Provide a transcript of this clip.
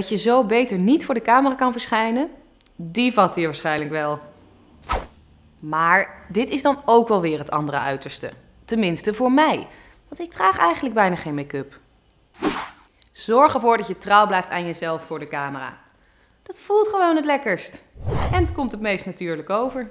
dat je zo beter niet voor de camera kan verschijnen, die vat hier waarschijnlijk wel. Maar dit is dan ook wel weer het andere uiterste. Tenminste voor mij, want ik draag eigenlijk bijna geen make-up. Zorg ervoor dat je trouw blijft aan jezelf voor de camera. Dat voelt gewoon het lekkerst. En het komt het meest natuurlijk over.